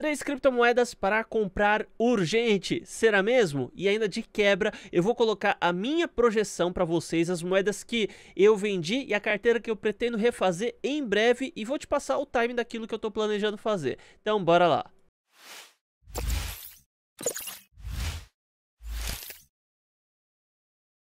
Três criptomoedas para comprar urgente, será mesmo? E ainda de quebra, eu vou colocar a minha projeção para vocês, as moedas que eu vendi e a carteira que eu pretendo refazer em breve e vou te passar o time daquilo que eu estou planejando fazer. Então bora lá.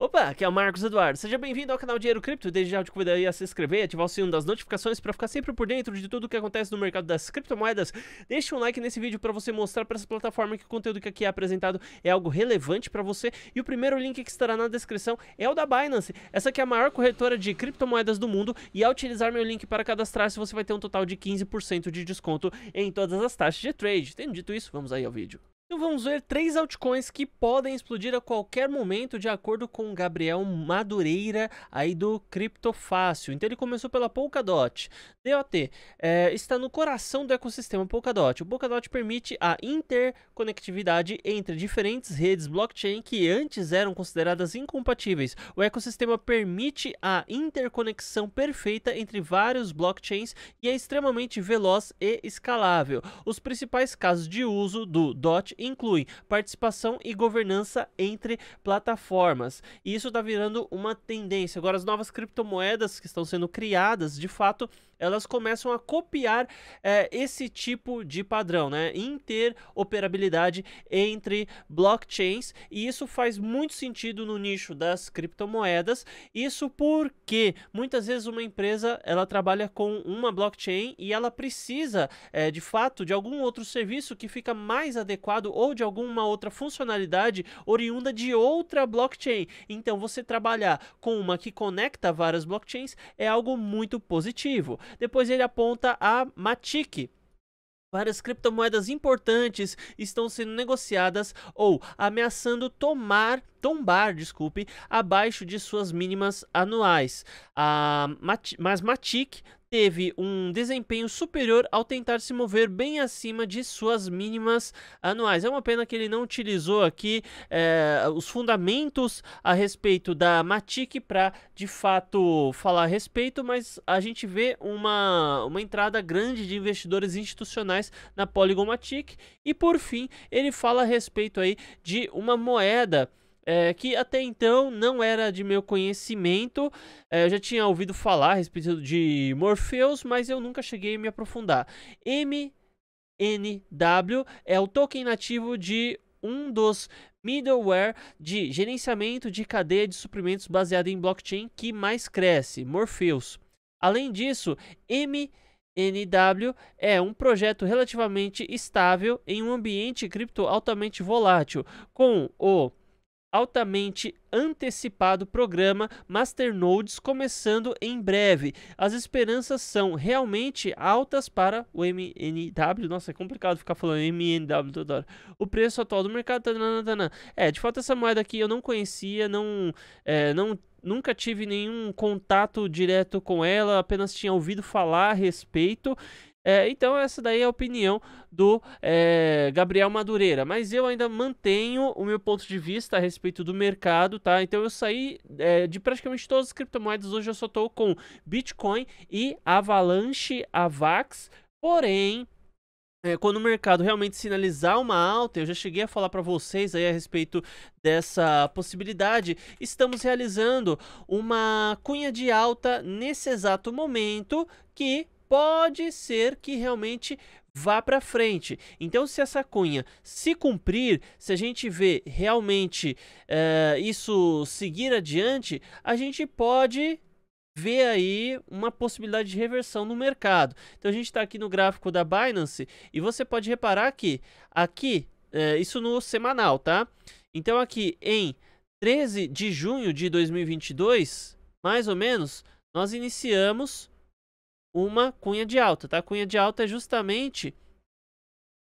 Opa, aqui é o Marcos Eduardo. Seja bem-vindo ao canal Dinheiro Cripto. Desde já te convido a se inscrever e ativar o sininho das notificações para ficar sempre por dentro de tudo o que acontece no mercado das criptomoedas. Deixe um like nesse vídeo para você mostrar para essa plataforma que o conteúdo que aqui é apresentado é algo relevante para você. E o primeiro link que estará na descrição é o da Binance. Essa aqui é a maior corretora de criptomoedas do mundo e ao utilizar meu link para cadastrar-se você vai ter um total de 15% de desconto em todas as taxas de trade. Tendo dito isso, vamos aí ao vídeo. Então vamos ver três altcoins que podem explodir a qualquer momento, de acordo com Gabriel Madureira, aí do Criptofácil. Então ele começou pela Polkadot. DOT é, está no coração do ecossistema Polkadot. O Polkadot permite a interconectividade entre diferentes redes blockchain que antes eram consideradas incompatíveis. O ecossistema permite a interconexão perfeita entre vários blockchains e é extremamente veloz e escalável. Os principais casos de uso do DOT incluem participação e governança entre plataformas. E isso está virando uma tendência. Agora, as novas criptomoedas que estão sendo criadas, de fato, elas começam a copiar é, esse tipo de padrão, né? Interoperabilidade entre blockchains, e isso faz muito sentido no nicho das criptomoedas. Isso porque muitas vezes uma empresa ela trabalha com uma blockchain e ela precisa é, de fato de algum outro serviço que fica mais adequado ou de alguma outra funcionalidade oriunda de outra blockchain. Então você trabalhar com uma que conecta várias blockchains é algo muito positivo. Depois ele aponta a Matic. Várias criptomoedas importantes estão sendo negociadas ou ameaçando tomar, tombar, desculpe, abaixo de suas mínimas anuais. A Mat mas Matic teve um desempenho superior ao tentar se mover bem acima de suas mínimas anuais. É uma pena que ele não utilizou aqui é, os fundamentos a respeito da Matic para de fato falar a respeito, mas a gente vê uma, uma entrada grande de investidores institucionais na Polygon Matic. E por fim, ele fala a respeito aí de uma moeda é, que até então não era de meu conhecimento. É, eu já tinha ouvido falar a respeito de Morpheus, mas eu nunca cheguei a me aprofundar. MNW é o token nativo de um dos middleware de gerenciamento de cadeia de suprimentos baseado em blockchain que mais cresce, Morpheus. Além disso, MNW é um projeto relativamente estável em um ambiente cripto altamente volátil, com o altamente antecipado programa Masternodes começando em breve. As esperanças são realmente altas para o MNW. Nossa, é complicado ficar falando MNW toda hora. O preço atual do mercado. Tanana, tanana. É, de fato, essa moeda aqui eu não conhecia, não, é, não nunca tive nenhum contato direto com ela, apenas tinha ouvido falar a respeito é, então, essa daí é a opinião do é, Gabriel Madureira. Mas eu ainda mantenho o meu ponto de vista a respeito do mercado, tá? Então, eu saí é, de praticamente todas as criptomoedas. Hoje eu só estou com Bitcoin e Avalanche Avax. Porém, é, quando o mercado realmente sinalizar uma alta, eu já cheguei a falar para vocês aí a respeito dessa possibilidade. Estamos realizando uma cunha de alta nesse exato momento que pode ser que realmente vá para frente. Então, se essa cunha se cumprir, se a gente vê realmente uh, isso seguir adiante, a gente pode ver aí uma possibilidade de reversão no mercado. Então, a gente está aqui no gráfico da Binance e você pode reparar que aqui, uh, isso no semanal, tá? Então, aqui em 13 de junho de 2022, mais ou menos, nós iniciamos uma cunha de alta, tá? Cunha de alta é justamente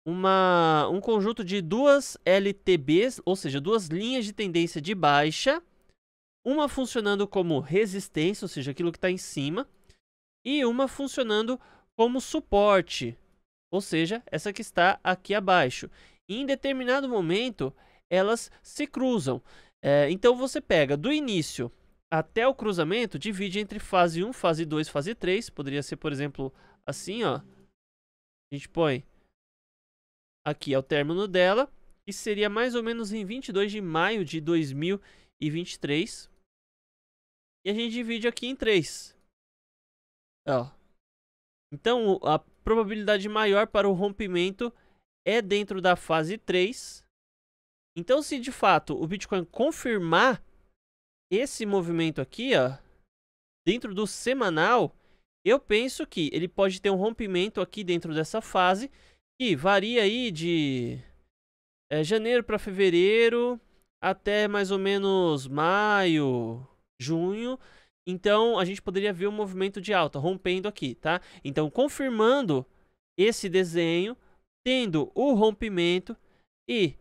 uma, um conjunto de duas LTBs, ou seja, duas linhas de tendência de baixa, uma funcionando como resistência, ou seja, aquilo que está em cima, e uma funcionando como suporte, ou seja, essa que está aqui abaixo. E em determinado momento, elas se cruzam. É, então você pega do início até o cruzamento divide entre fase 1, fase 2, fase 3. Poderia ser, por exemplo, assim, ó. A gente põe aqui é o término dela. E seria mais ou menos em 22 de maio de 2023. E a gente divide aqui em 3. Ó. Então, a probabilidade maior para o rompimento é dentro da fase 3. Então, se de fato o Bitcoin confirmar esse movimento aqui, ó, dentro do semanal, eu penso que ele pode ter um rompimento aqui dentro dessa fase, que varia aí de é, janeiro para fevereiro até mais ou menos maio, junho. Então a gente poderia ver um movimento de alta rompendo aqui, tá? Então confirmando esse desenho, tendo o rompimento e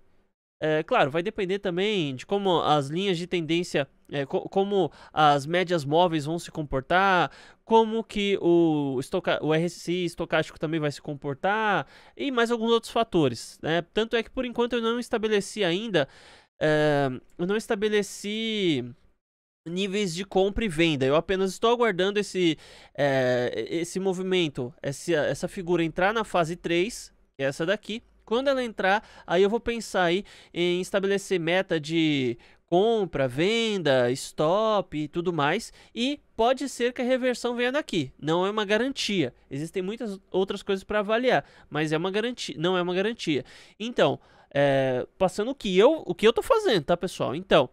é, claro, vai depender também de como as linhas de tendência, é, co como as médias móveis vão se comportar, como que o, o RSI estocástico também vai se comportar e mais alguns outros fatores. Né? Tanto é que por enquanto eu não estabeleci ainda, é, eu não estabeleci níveis de compra e venda. Eu apenas estou aguardando esse, é, esse movimento, essa, essa figura entrar na fase 3, que é essa daqui, quando ela entrar, aí eu vou pensar aí em estabelecer meta de compra, venda, stop e tudo mais. E pode ser que a reversão venha daqui. Não é uma garantia. Existem muitas outras coisas para avaliar, mas é uma garantia, não é uma garantia. Então, é, passando o que eu, o que eu tô fazendo, tá, pessoal? Então,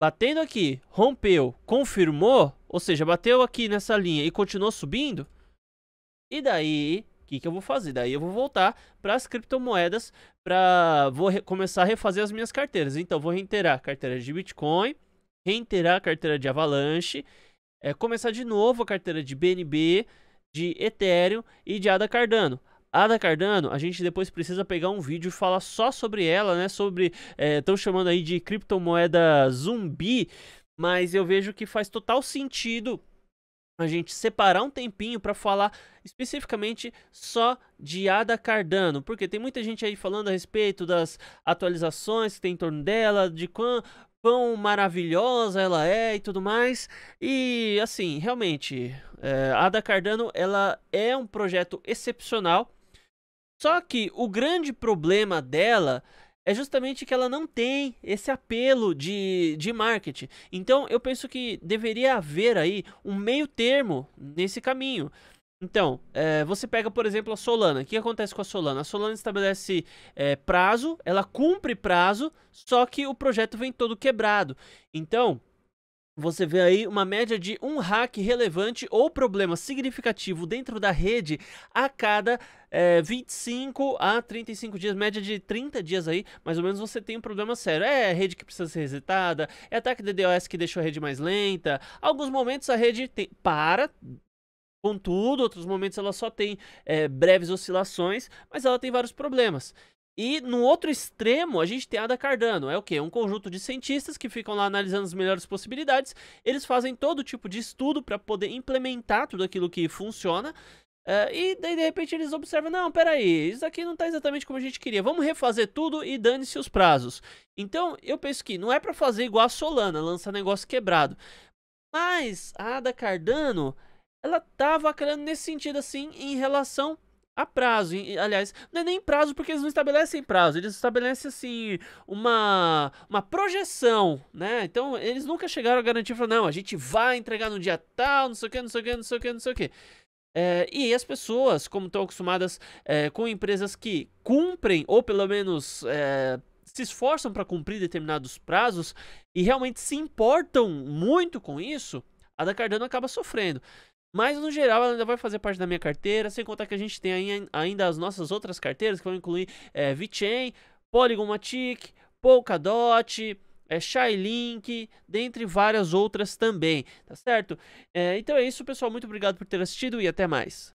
batendo aqui, rompeu, confirmou, ou seja, bateu aqui nessa linha e continuou subindo. E daí que, que eu vou fazer? Daí eu vou voltar para as criptomoedas, para vou começar a refazer as minhas carteiras. Então vou reiterar a carteira de Bitcoin, reiterar a carteira de Avalanche, é, começar de novo a carteira de BNB, de Ethereum e de ADA Cardano. Ada Cardano, a gente depois precisa pegar um vídeo e falar só sobre ela, né? Sobre. Estão é, chamando aí de criptomoeda zumbi, mas eu vejo que faz total sentido a gente separar um tempinho para falar especificamente só de Ada Cardano, porque tem muita gente aí falando a respeito das atualizações que tem em torno dela, de quão, quão maravilhosa ela é e tudo mais. E assim, realmente, é, Ada Cardano ela é um projeto excepcional. Só que o grande problema dela é justamente que ela não tem esse apelo de, de marketing. Então eu penso que deveria haver aí um meio termo nesse caminho. Então, é, você pega, por exemplo, a Solana. O que acontece com a Solana? A Solana estabelece é, prazo, ela cumpre prazo, só que o projeto vem todo quebrado. Então, você vê aí uma média de um hack relevante ou problema significativo dentro da rede a cada é, eh, 25 a 35 dias, média de 30 dias aí, mais ou menos você tem um problema sério. É rede que precisa ser resetada, é ataque DDoS que deixou a rede mais lenta. Alguns momentos a rede tem, para, contudo, outros momentos ela só tem é, breves oscilações, mas ela tem vários problemas. E no outro extremo, a gente tem a Ada Cardano. É o quê? Um conjunto de cientistas que ficam lá analisando as melhores possibilidades. Eles fazem todo tipo de estudo para poder implementar tudo aquilo que funciona. Uh, e daí, de repente, eles observam: não, peraí, isso aqui não está exatamente como a gente queria. Vamos refazer tudo e dane-se os prazos. Então, eu penso que não é para fazer igual a Solana, lançar negócio quebrado. Mas a Ada Cardano, ela estava querendo nesse sentido assim em relação a prazo. E, aliás, não é nem prazo porque eles não estabelecem prazo, eles estabelecem assim uma, uma projeção, né? Então eles nunca chegaram a garantir, falando, não, a gente vai entregar no dia tal, não sei o que, não sei o que, não sei o que, não sei o que. É, e as pessoas, como estão acostumadas é, com empresas que cumprem ou pelo menos é, se esforçam para cumprir determinados prazos e realmente se importam muito com isso, a da Cardano acaba sofrendo. Mas no geral ela ainda vai fazer parte da minha carteira, sem contar que a gente tem ainda as nossas outras carteiras, que vão incluir é, VeChain, Polygon Matic, Polkadot, é, Shylink, dentre várias outras também, tá certo? É, então é isso, pessoal. Muito obrigado por ter assistido e até mais.